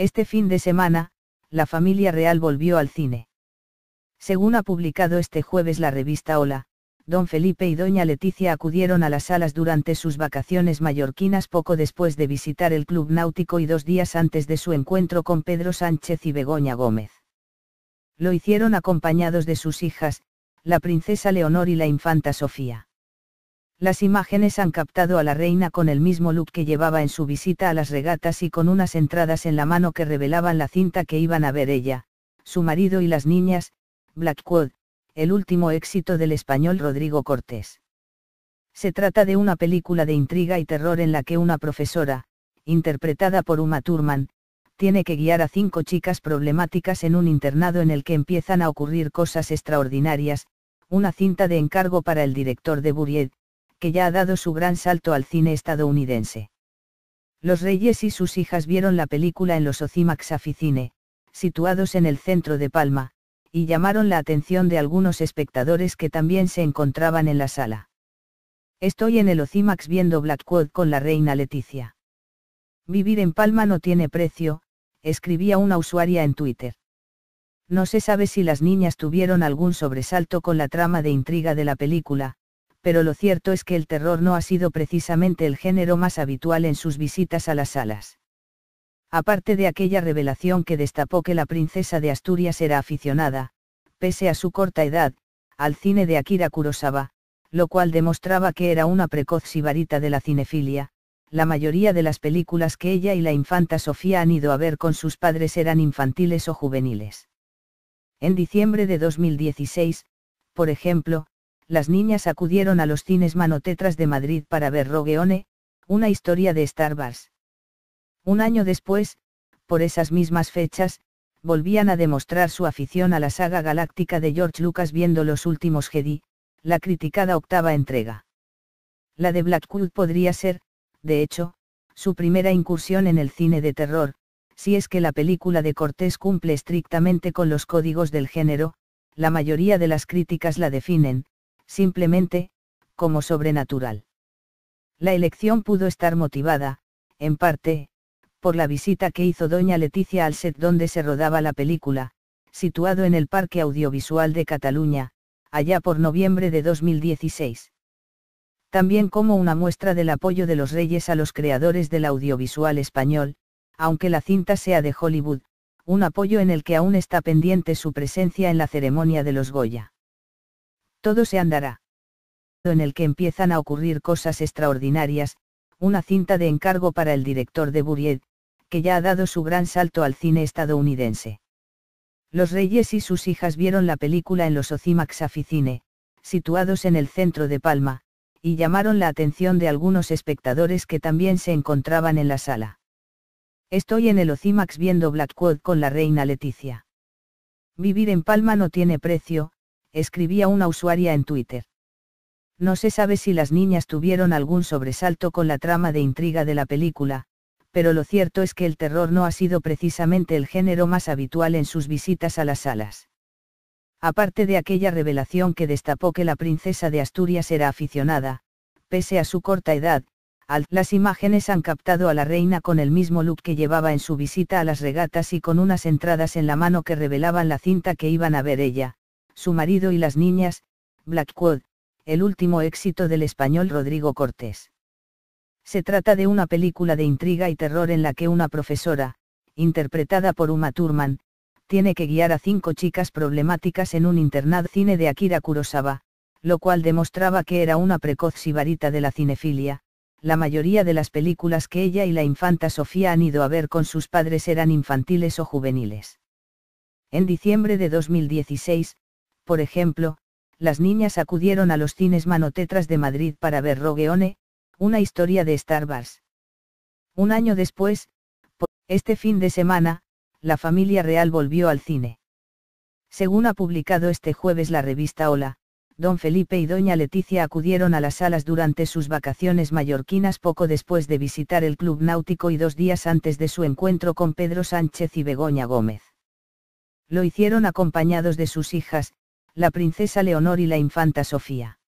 Este fin de semana, la familia real volvió al cine. Según ha publicado este jueves la revista Hola, don Felipe y doña Leticia acudieron a las salas durante sus vacaciones mallorquinas poco después de visitar el club náutico y dos días antes de su encuentro con Pedro Sánchez y Begoña Gómez. Lo hicieron acompañados de sus hijas, la princesa Leonor y la infanta Sofía. Las imágenes han captado a la reina con el mismo look que llevaba en su visita a las regatas y con unas entradas en la mano que revelaban la cinta que iban a ver ella, su marido y las niñas, Blackwood, el último éxito del español Rodrigo Cortés. Se trata de una película de intriga y terror en la que una profesora, interpretada por Uma Thurman, tiene que guiar a cinco chicas problemáticas en un internado en el que empiezan a ocurrir cosas extraordinarias, una cinta de encargo para el director de Buried, que ya ha dado su gran salto al cine estadounidense. Los reyes y sus hijas vieron la película en los Ocimax Aficine, situados en el centro de Palma, y llamaron la atención de algunos espectadores que también se encontraban en la sala. Estoy en el Ocimax viendo Blackwood con la reina Leticia. Vivir en Palma no tiene precio, escribía una usuaria en Twitter. No se sabe si las niñas tuvieron algún sobresalto con la trama de intriga de la película, pero lo cierto es que el terror no ha sido precisamente el género más habitual en sus visitas a las salas. Aparte de aquella revelación que destapó que la princesa de Asturias era aficionada, pese a su corta edad, al cine de Akira Kurosawa, lo cual demostraba que era una precoz sibarita de la cinefilia, la mayoría de las películas que ella y la infanta Sofía han ido a ver con sus padres eran infantiles o juveniles. En diciembre de 2016, por ejemplo, las niñas acudieron a los cines Manotetras de Madrid para ver Rogueone, una historia de Star Wars. Un año después, por esas mismas fechas, volvían a demostrar su afición a la saga galáctica de George Lucas viendo Los Últimos Jedi, la criticada octava entrega. La de Blackwood podría ser, de hecho, su primera incursión en el cine de terror, si es que la película de Cortés cumple estrictamente con los códigos del género, la mayoría de las críticas la definen, simplemente, como sobrenatural. La elección pudo estar motivada, en parte, por la visita que hizo doña Leticia al set donde se rodaba la película, situado en el Parque Audiovisual de Cataluña, allá por noviembre de 2016. También como una muestra del apoyo de los reyes a los creadores del audiovisual español, aunque la cinta sea de Hollywood, un apoyo en el que aún está pendiente su presencia en la ceremonia de los Goya. Todo se andará. En el que empiezan a ocurrir cosas extraordinarias, una cinta de encargo para el director de Buried, que ya ha dado su gran salto al cine estadounidense. Los reyes y sus hijas vieron la película en los Ocimax Aficine, situados en el centro de Palma, y llamaron la atención de algunos espectadores que también se encontraban en la sala. Estoy en el Ocimax viendo Blackwood con la reina Leticia. Vivir en Palma no tiene precio, escribía una usuaria en Twitter. No se sabe si las niñas tuvieron algún sobresalto con la trama de intriga de la película, pero lo cierto es que el terror no ha sido precisamente el género más habitual en sus visitas a las salas. Aparte de aquella revelación que destapó que la princesa de Asturias era aficionada, pese a su corta edad, las imágenes han captado a la reina con el mismo look que llevaba en su visita a las regatas y con unas entradas en la mano que revelaban la cinta que iban a ver ella, su marido y las niñas, Blackwood, el último éxito del español Rodrigo Cortés. Se trata de una película de intriga y terror en la que una profesora, interpretada por Uma Thurman, tiene que guiar a cinco chicas problemáticas en un internado cine de Akira Kurosawa, lo cual demostraba que era una precoz sibarita de la cinefilia. La mayoría de las películas que ella y la infanta Sofía han ido a ver con sus padres eran infantiles o juveniles. En diciembre de 2016, por ejemplo, las niñas acudieron a los cines Manotetras de Madrid para ver Rogueone, una historia de Star Wars. Un año después, este fin de semana, la familia real volvió al cine. Según ha publicado este jueves la revista Hola, don Felipe y doña Leticia acudieron a las salas durante sus vacaciones mallorquinas poco después de visitar el club náutico y dos días antes de su encuentro con Pedro Sánchez y Begoña Gómez. Lo hicieron acompañados de sus hijas, la princesa Leonor y la infanta Sofía.